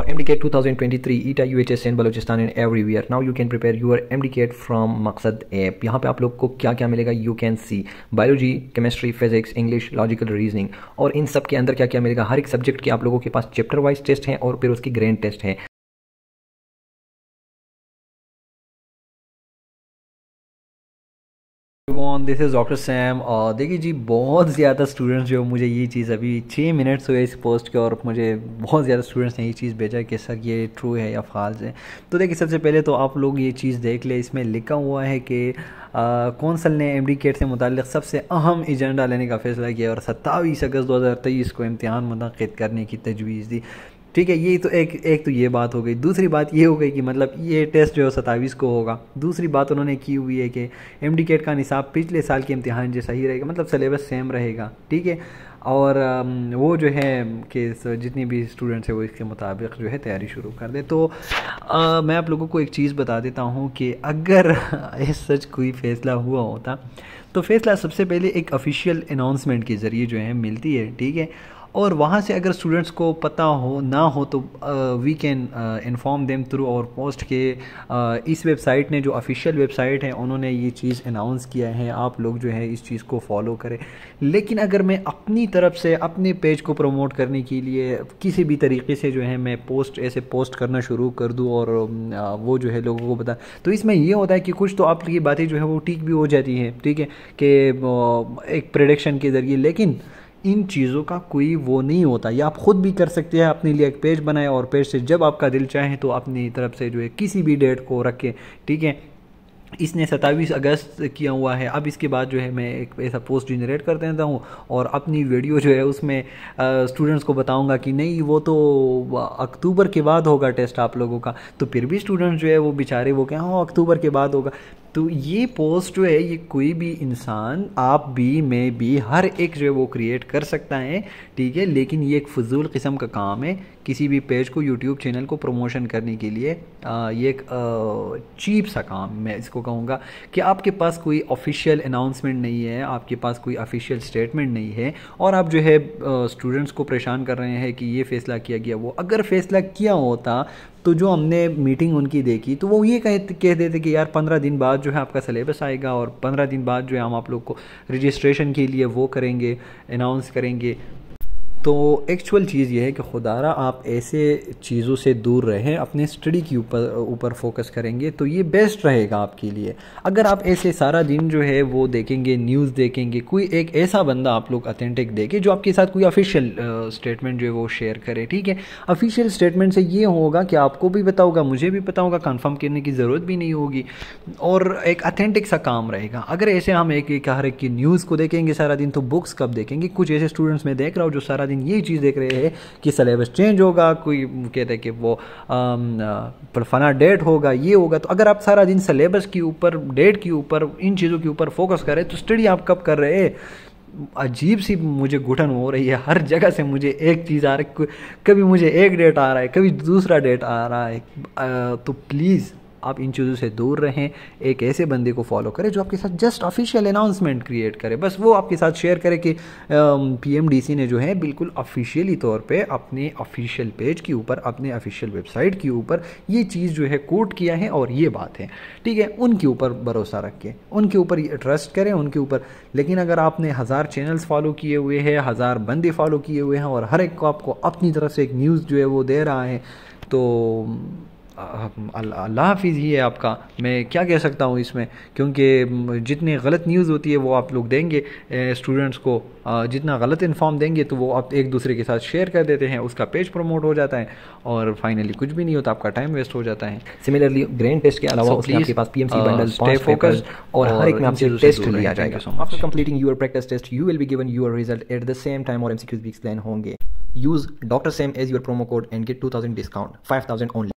for MDK 2023 ETA UHS in Balochistan and everywhere. Now you can prepare your MDK from Maksad app. यहाँ पे आप लोग को क्या क्या मिलेगा you can see biology chemistry physics English logical reasoning और इन सब के अंदर क्या क्या मिलेगा हर एक सब्जेक्ट के आप लोगों के पास चैप्टर वाइज टेस्ट हैं और फिर उसकी ग्रैंड टेस्ट है everyone this is doctor Sam और देखिए जी बहुत ज़्यादा स्टूडेंट्स जो मुझे ये चीज़ अभी छः मिनट्स हुए इस पोस्ट के और मुझे बहुत ज़्यादा स्टूडेंट्स ने ये चीज़ भेजा कि सर ये ट्रू है या फाल्स है तो देखिए सबसे पहले तो आप लोग ये चीज़ देख ले इसमें लिखा हुआ है कि कौंसल ने एम केट से मुतल सबसे अहम एजेंडा लेने का फैसला किया और सत्ताईस अगस्त दो को इम्तहान मनद करने की तजवीज़ दी ठीक है ये तो एक एक तो ये बात हो गई दूसरी बात ये हो गई कि मतलब ये टेस्ट जो है सताईस को होगा दूसरी बात उन्होंने की हुई है कि एम डी केट का निसाब पिछले साल के इम्तहान जैसा ही रहेगा मतलब सलेबस सेम रहेगा ठीक है और वो जो है कि जितनी भी स्टूडेंट्स हैं वो इसके मुताबिक जो है तैयारी शुरू कर दे तो आ, मैं आप लोगों को एक चीज़ बता देता हूँ कि अगर इस सच कोई फ़ैसला हुआ होता तो फ़ैसला सबसे पहले एक ऑफिशियल अनाउंसमेंट के ज़रिए जो है मिलती है ठीक है और वहाँ से अगर स्टूडेंट्स को पता हो ना हो तो we can inform them through और पोस्ट के uh, इस वेबसाइट ने जो ऑफिशियल वेबसाइट है उन्होंने ये चीज़ अनाउंस किया है आप लोग जो है इस चीज़ को फॉलो करें लेकिन अगर मैं अपनी तरफ से अपने पेज को प्रमोट करने के लिए किसी भी तरीके से जो है मैं पोस्ट ऐसे पोस्ट करना शुरू कर दूँ और uh, वो जो है लोगों को बता तो इसमें यह होता है कि कुछ तो आपकी बातें जो है वो ठीक भी हो जाती हैं ठीक है कि एक प्रडिक्शन के ज़रिए लेकिन इन चीज़ों का कोई वो नहीं होता या आप ख़ुद भी कर सकते हैं अपने लिए एक पेज बनाएं और पेज से जब आपका दिल चाहे तो अपनी तरफ से जो है किसी भी डेट को रखें ठीक है इसने सत्ताईस अगस्त किया हुआ है अब इसके बाद जो है मैं एक ऐसा पोस्ट जनरेट कर देता हूँ और अपनी वीडियो जो है उसमें स्टूडेंट्स को बताऊँगा कि नहीं वो तो अक्टूबर के बाद होगा टेस्ट आप लोगों का तो फिर भी स्टूडेंट्स जो है वो बेचारे वो क्या हो हाँ, अक्टूबर के बाद होगा तो ये पोस्ट जो है ये कोई भी इंसान आप भी मैं भी हर एक जो है वो क्रिएट कर सकता है ठीक है लेकिन ये एक फजूल किस्म का काम है किसी भी पेज को यूट्यूब चैनल को प्रमोशन करने के लिए आ, ये एक चीप सा काम मैं इसको कहूँगा कि आपके पास कोई ऑफिशियल अनाउंसमेंट नहीं है आपके पास कोई ऑफिशियल स्टेटमेंट नहीं है और आप जो है स्टूडेंट्स को परेशान कर रहे हैं कि ये फ़ैसला किया गया वो अगर फ़ैसला किया होता तो जो हमने मीटिंग उनकी देखी तो वो ये कह कह देते कि यार पंद्रह दिन बाद जो है आपका सिलेबस आएगा और पंद्रह दिन बाद जो है हम आप लोग को रजिस्ट्रेशन के लिए वो करेंगे अनाउंस करेंगे तो एक्चुअल चीज़ ये है कि खुदारा आप ऐसे चीज़ों से दूर रहें अपने स्टडी के ऊपर ऊपर फोकस करेंगे तो ये बेस्ट रहेगा आपके लिए अगर आप ऐसे सारा दिन जो है वो देखेंगे न्यूज़ देखेंगे कोई एक ऐसा बंदा आप लोग अथेंटिक देखे जो आपके साथ कोई ऑफिशियल स्टेटमेंट जो है वो शेयर करे ठीक है ऑफिशियल स्टेटमेंट से ये होगा कि आपको भी बताओगा मुझे भी पता होगा कन्फर्म करने की ज़रूरत भी नहीं होगी और एक अथेंटिक सा काम रहेगा अगर ऐसे हम एक हर एक की न्यूज़ को देखेंगे सारा दिन तो बुक्स कब देखेंगे कुछ ऐसे स्टूडेंट्स मैं देख रहा हूँ जो सारा दिन यही चीज़ देख रहे हैं कि सलेबस चेंज होगा कोई कहते हैं कि वो फलाना डेट होगा ये होगा तो अगर आप सारा दिन सलेबस के ऊपर डेट के ऊपर इन चीज़ों के ऊपर फोकस करें तो स्टडी आप कब कर रहे हैं अजीब सी मुझे घुटन हो रही है हर जगह से मुझे एक चीज़ आ रही कभी मुझे एक डेट आ रहा है कभी दूसरा डेट आ रहा है तो प्लीज़ आप इन चीज़ों से दूर रहें एक ऐसे बंदे को फॉलो करें जो आपके साथ जस्ट ऑफिशियल अनाउंसमेंट क्रिएट करे बस वो आपके साथ शेयर करे कि पीएमडीसी ने जो है बिल्कुल ऑफिशियली तौर पे अपने ऑफिशियल पेज के ऊपर अपने ऑफिशियल वेबसाइट के ऊपर ये चीज़ जो है कोट किया है और ये बात है ठीक है उनके ऊपर भरोसा रखें उनके ऊपर ट्रस्ट करें उनके ऊपर लेकिन अगर आपने हज़ार चैनल्स फॉलो किए हुए हैं हज़ार बंदे फॉलो किए हुए हैं और हर एक को आपको अपनी तरफ से एक न्यूज़ जो है वो दे रहा है तो अल्लाह हाफिज़ ही है आपका मैं क्या कह सकता हूँ इसमें क्योंकि जितनी गलत न्यूज़ होती है वो आप लोग देंगे स्टूडेंट्स को जितना गलत इन्फॉर्म देंगे तो वो आप एक दूसरे के साथ शेयर कर देते हैं उसका पेज प्रमोट हो जाता है और फाइनली कुछ भी नहीं होता आपका टाइम वेस्ट हो जाता है सिमिलरली ग्रैंड टेस्ट के अलावा so आपके पास P M C bundle focus और हर एक नाम से टेस्ट लिया जाएगा after completing your practice test you will be given your result at the same time और एम सी क्यूज भी एक्सप्लेन होंगे use doctor Sam as your promo code and get two thousand discount five thousand only